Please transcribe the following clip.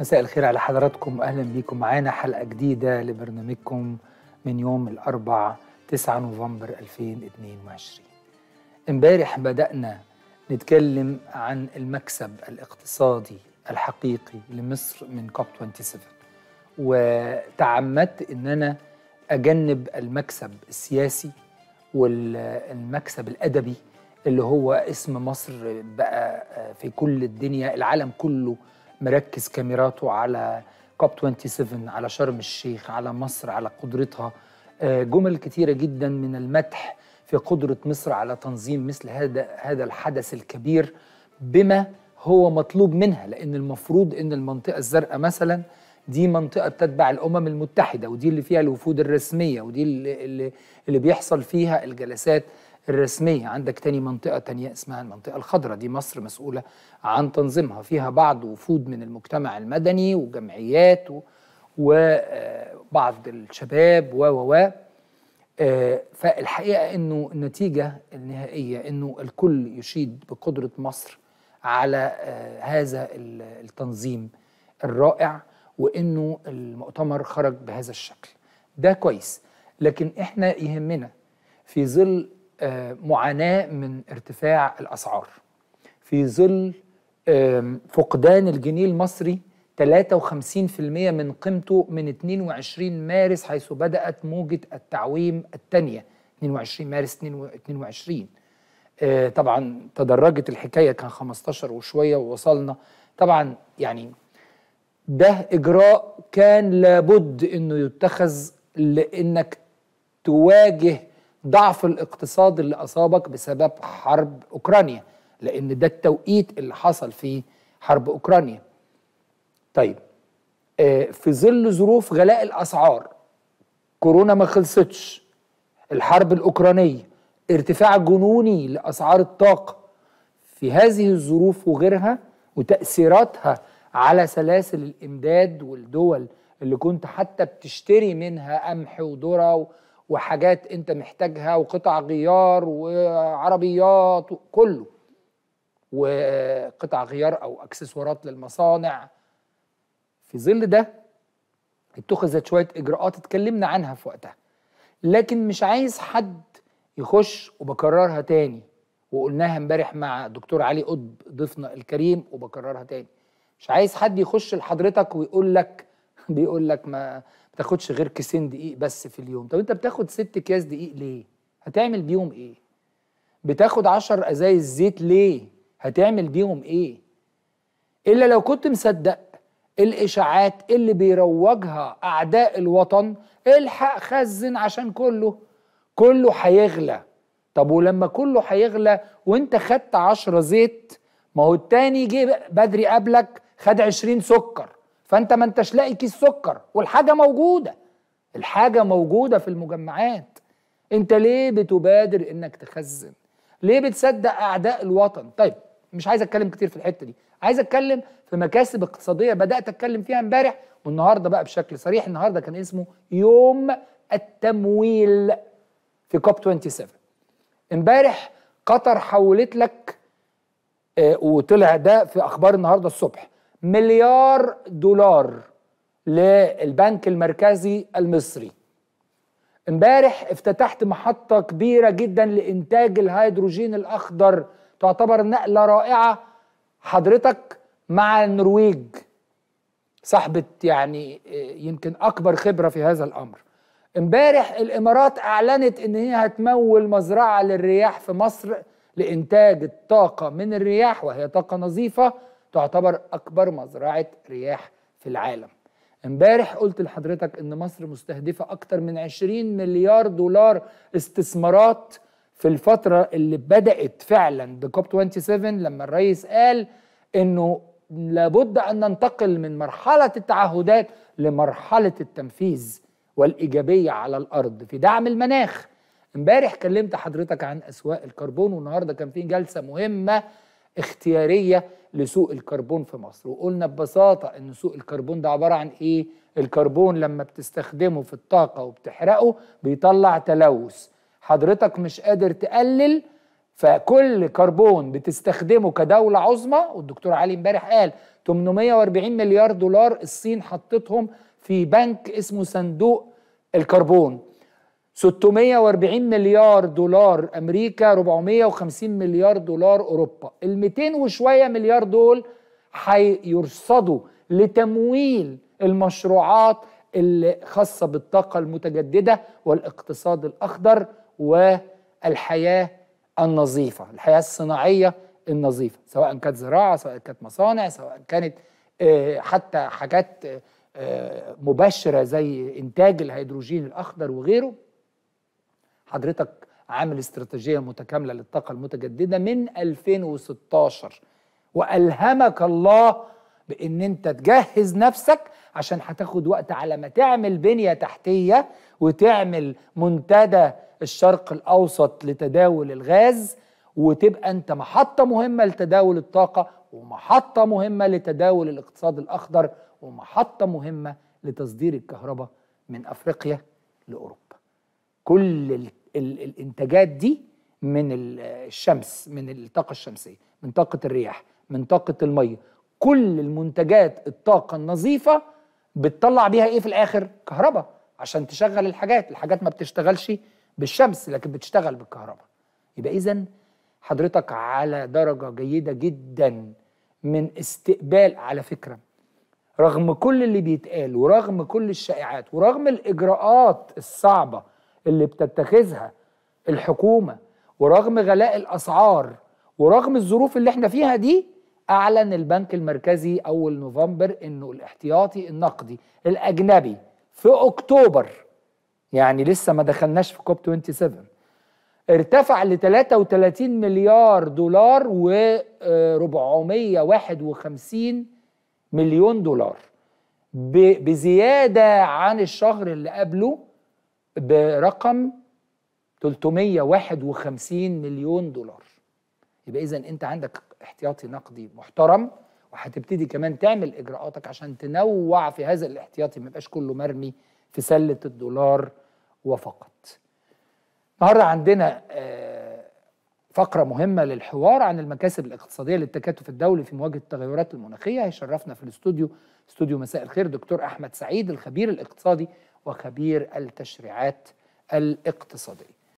مساء الخير على حضراتكم أهلا بيكم معانا حلقة جديدة لبرنامجكم من يوم الاربعاء 9 نوفمبر 2022 امبارح بدأنا نتكلم عن المكسب الاقتصادي الحقيقي لمصر من كوب 27 وتعمدت ان انا اجنب المكسب السياسي والمكسب الادبي اللي هو اسم مصر بقى في كل الدنيا العالم كله مركز كاميراته على كوب 27 على شرم الشيخ على مصر على قدرتها آه، جمل كتيرة جدا من المدح في قدرة مصر على تنظيم مثل هذا هذا الحدث الكبير بما هو مطلوب منها لأن المفروض أن المنطقة الزرقاء مثلا دي منطقة بتتبع الأمم المتحدة ودي اللي فيها الوفود الرسمية ودي اللي, اللي بيحصل فيها الجلسات الرسمية عندك تاني منطقة تانية اسمها المنطقة الخضراء دي مصر مسؤولة عن تنظيمها فيها بعض وفود من المجتمع المدني وجمعيات وبعض آه، الشباب و و آه، فالحقيقة أنه النتيجة النهائية أنه الكل يشيد بقدرة مصر على آه، هذا التنظيم الرائع وانه المؤتمر خرج بهذا الشكل ده كويس لكن احنا يهمنا في ظل آه، معاناه من ارتفاع الاسعار في ظل فقدان الجنيه المصري 53% من قيمته من 22 مارس حيث بدأت موجة التعويم الثانية 22 مارس 22 آه، طبعا تدرجت الحكاية كان 15 وشوية ووصلنا طبعا يعني ده إجراء كان لابد أنه يتخذ لأنك تواجه ضعف الاقتصاد اللي أصابك بسبب حرب أوكرانيا لأن ده التوقيت اللي حصل فيه حرب أوكرانيا طيب آه، في ظل ظروف غلاء الأسعار كورونا ما خلصتش الحرب الأوكرانية ارتفاع جنوني لأسعار الطاقة في هذه الظروف وغيرها وتأثيراتها على سلاسل الإمداد والدول اللي كنت حتى بتشتري منها قمح وذرة وحاجات انت محتاجها وقطع غيار وعربيات كله وقطع غيار او اكسسوارات للمصانع في ظل ده اتخذت شويه اجراءات اتكلمنا عنها في وقتها لكن مش عايز حد يخش وبكررها تاني وقلناها امبارح مع دكتور علي قطب ضيفنا الكريم وبكررها تاني مش عايز حد يخش لحضرتك ويقول لك بيقول لك ما ما تاخدش غير كيسين دقيق بس في اليوم طب انت بتاخد ست اكياس دقيق ليه هتعمل بيهم ايه بتاخد عشر ازايز زيت ليه هتعمل بيهم ايه الا لو كنت مصدق الاشاعات اللي بيروجها اعداء الوطن الحق خزن عشان كله كله هيغلى طب ولما كله هيغلى وانت خدت عشرة زيت ما هو التاني جه بدري قبلك خد عشرين سكر فانت ما انتش لاقي كيس سكر والحاجه موجوده الحاجه موجوده في المجمعات انت ليه بتبادر انك تخزن ليه بتصدق اعداء الوطن طيب مش عايز اتكلم كتير في الحته دي عايز اتكلم في مكاسب اقتصاديه بدات اتكلم فيها امبارح والنهارده بقى بشكل صريح النهارده كان اسمه يوم التمويل في كوب 27 امبارح قطر حولت لك آه، وطلع ده في اخبار النهارده الصبح مليار دولار للبنك المركزي المصري امبارح افتتحت محطة كبيرة جدا لإنتاج الهيدروجين الأخضر تعتبر نقلة رائعة حضرتك مع النرويج صاحبة يعني آه، يمكن أكبر خبرة في هذا الأمر امبارح الإمارات أعلنت إن هي هتمول مزرعة للرياح في مصر لإنتاج الطاقة من الرياح وهي طاقة نظيفة تعتبر أكبر مزرعة رياح في العالم امبارح قلت لحضرتك ان مصر مستهدفة اكتر من 20 مليار دولار استثمارات في الفترة اللي بدأت فعلا بكوب 27 لما الرئيس قال انه لابد ان ننتقل من مرحلة التعهدات لمرحلة التنفيذ والإيجابية على الأرض في دعم المناخ امبارح كلمت حضرتك عن أسواق الكربون والنهاردة كان في جلسة مهمة اختياريه لسوق الكربون في مصر وقلنا ببساطه ان سوق الكربون ده عباره عن ايه الكربون لما بتستخدمه في الطاقه وبتحرقه بيطلع تلوث حضرتك مش قادر تقلل فكل كربون بتستخدمه كدولة عظمى والدكتور علي امبارح قال 840 مليار دولار الصين حطتهم في بنك اسمه صندوق الكربون 640 مليار دولار امريكا 450 مليار دولار اوروبا ال 200 وشويه مليار دول هيرصدوا لتمويل المشروعات الخاصه بالطاقه المتجدده والاقتصاد الاخضر والحياه النظيفه الحياه الصناعيه النظيفه سواء كانت زراعه سواء كانت مصانع سواء كانت آه، حتى حاجات آه، آه، مباشره زي انتاج الهيدروجين الاخضر وغيره حضرتك عامل استراتيجيه متكامله للطاقه المتجدده من 2016 والهمك الله بان انت تجهز نفسك عشان هتاخد وقت على ما تعمل بنيه تحتيه وتعمل منتدى الشرق الاوسط لتداول الغاز وتبقى انت محطه مهمه لتداول الطاقه ومحطه مهمه لتداول الاقتصاد الاخضر ومحطه مهمه لتصدير الكهرباء من افريقيا لاوروبا كل الانتاجات دي من الشمس من الطاقه الشمسيه من طاقه الرياح من طاقه الميه كل المنتجات الطاقه النظيفه بتطلع بيها ايه في الاخر كهرباء عشان تشغل الحاجات الحاجات ما بتشتغلش بالشمس لكن بتشتغل بالكهرباء يبقى اذا حضرتك على درجه جيده جدا من استقبال على فكره رغم كل اللي بيتقال ورغم كل الشائعات ورغم الاجراءات الصعبه اللي بتتخذها الحكومه ورغم غلاء الاسعار ورغم الظروف اللي احنا فيها دي اعلن البنك المركزي اول نوفمبر انه الاحتياطي النقدي الاجنبي في اكتوبر يعني لسه ما دخلناش في كوب 27 ارتفع ل 33 مليار دولار و 451 آه، مليون دولار بزياده عن الشهر اللي قبله برقم 351 مليون دولار يبقى اذا انت عندك احتياطي نقدي محترم وهتبتدي كمان تعمل اجراءاتك عشان تنوع في هذا الاحتياطي ما يبقاش كله مرمي في سله الدولار وفقط النهارده عندنا آه، فقرة مهمة للحوار عن المكاسب الاقتصادية للتكاتف الدولي في مواجهة التغيرات المناخية هيشرفنا في الاستوديو استوديو مساء الخير دكتور أحمد سعيد الخبير الاقتصادي وخبير التشريعات الاقتصاديه